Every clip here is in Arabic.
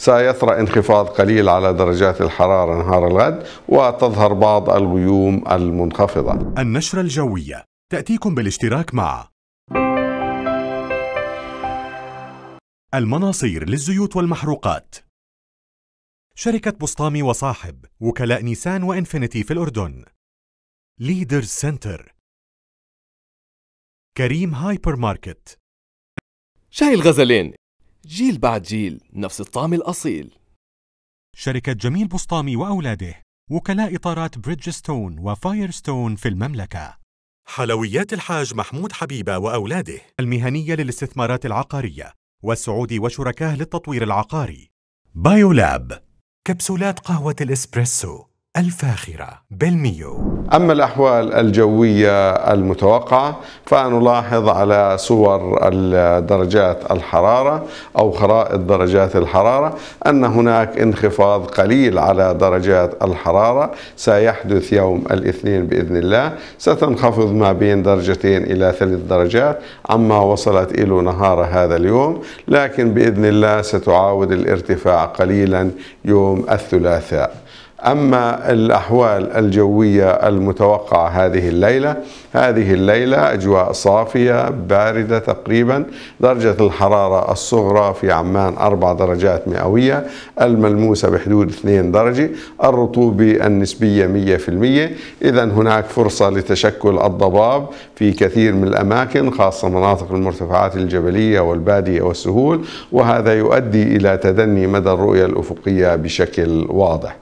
سيطرأ انخفاض قليل على درجات الحرارة نهار الغد وتظهر بعض الغيوم المنخفضة النشرة الجوية تأتيكم بالاشتراك مع المناصير للزيوت والمحروقات شركة بسطامي وصاحب وكلاء نيسان وإنفينيتي في الأردن ليدر سنتر كريم هايبر ماركت شاي الغزلين جيل بعد جيل نفس الطعم الأصيل شركة جميل بسطامي وأولاده وكلاء إطارات بريدجستون وفايرستون في المملكة حلويات الحاج محمود حبيبة وأولاده المهنية للاستثمارات العقارية والسعودي وشركاه للتطوير العقاري بايولاب كبسولات قهوة الإسبريسو الفاخرة بالميو أما الأحوال الجوية المتوقعة فنلاحظ على صور درجات الحرارة أو خرائط درجات الحرارة أن هناك انخفاض قليل على درجات الحرارة سيحدث يوم الاثنين بإذن الله ستنخفض ما بين درجتين إلى ثلاث درجات عما وصلت إلى نهار هذا اليوم لكن بإذن الله ستعاود الارتفاع قليلا يوم الثلاثاء أما الأحوال الجوية المتوقعة هذه الليلة هذه الليلة أجواء صافية باردة تقريبا درجة الحرارة الصغرى في عمان 4 درجات مئوية الملموسة بحدود 2 درجة الرطوبة النسبية 100% إذا هناك فرصة لتشكل الضباب في كثير من الأماكن خاصة مناطق المرتفعات الجبلية والبادية والسهول وهذا يؤدي إلى تدني مدى الرؤية الأفقية بشكل واضح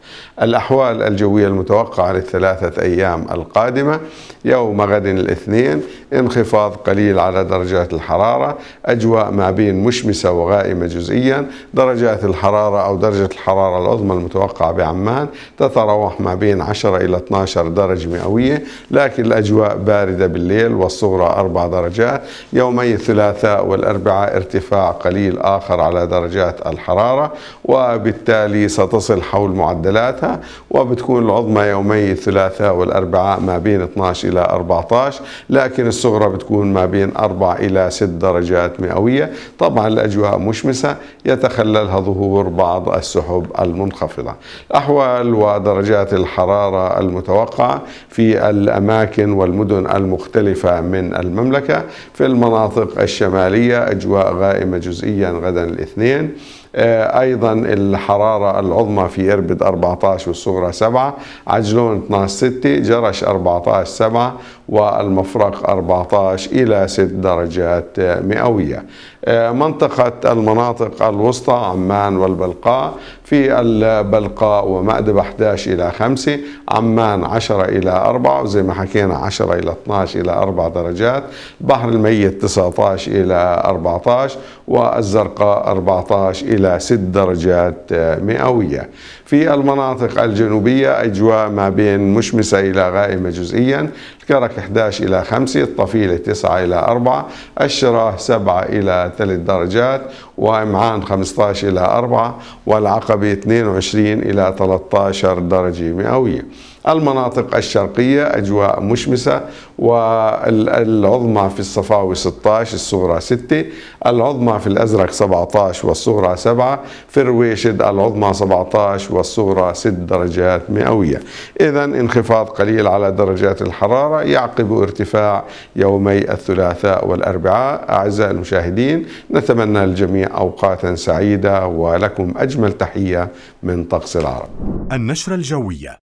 الأحوال الجوية المتوقعة للثلاثة أيام القادمة يوم غد الاثنين انخفاض قليل على درجات الحرارة أجواء ما بين مشمسة وغائمة جزئيا درجات الحرارة أو درجة الحرارة العظمى المتوقعة بعمان تتراوح ما بين 10 إلى 12 درجة مئوية لكن الأجواء باردة بالليل والصغرى 4 درجات يومي الثلاثاء والأربعاء ارتفاع قليل آخر على درجات الحرارة وبالتالي ستصل حول معدلاتها وبتكون العظمى يومي الثلاثاء والأربعاء ما بين 12 إلى 14 لكن الصغرى بتكون ما بين 4 إلى 6 درجات مئوية طبعا الأجواء مشمسة يتخللها ظهور بعض السحب المنخفضة احوال ودرجات الحرارة المتوقعة في الأماكن والمدن المختلفة من المملكة في المناطق الشمالية أجواء غائمة جزئيا غدا الاثنين آه، ايضا الحراره العظمى في اربد 14 والصغرى 7 عجلون 12 6 جرش 14 7 والمفرق 14 إلى 6 درجات مئوية آه، منطقة المناطق الوسطى عمان والبلقاء في البلقاء ومأدب 11 إلى 5 عمان 10 إلى 4 وزي ما حكينا 10 إلى 12 إلى 4 درجات بحر الميت 19 إلى 14 والزرقاء 14 إلى 6 درجات آه، مئوية في المناطق الجنوبية أجواء ما بين مشمسة إلى غائمة جزئيا الكرك 11 إلى 5 الطفيلة 9 إلى 4 الشراء 7 إلى 3 درجات وإمعان 15 إلى 4 والعقبة 22 إلى 13 درجة مئوية المناطق الشرقية أجواء مشمسة والعظمى في الصفاوي 16 الصغرى 6 العظمى في الأزرق 17 والصغرى 7 في الرويشد العظمى 17 والصغرى 6 درجات مئوية إذا انخفاض قليل على درجات الحرارة يعقب ارتفاع يومي الثلاثاء والأربعاء أعزائي المشاهدين نتمنى الجميع أوقاتا سعيدة ولكم أجمل تحية من طقس العرب النشرة الجوية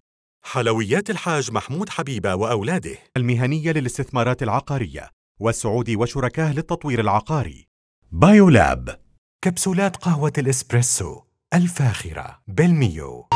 حلويات الحاج محمود حبيبة وأولاده المهنية للاستثمارات العقارية والسعودي وشركاه للتطوير العقاري بايولاب كبسولات قهوة الإسبريسو الفاخرة بالميو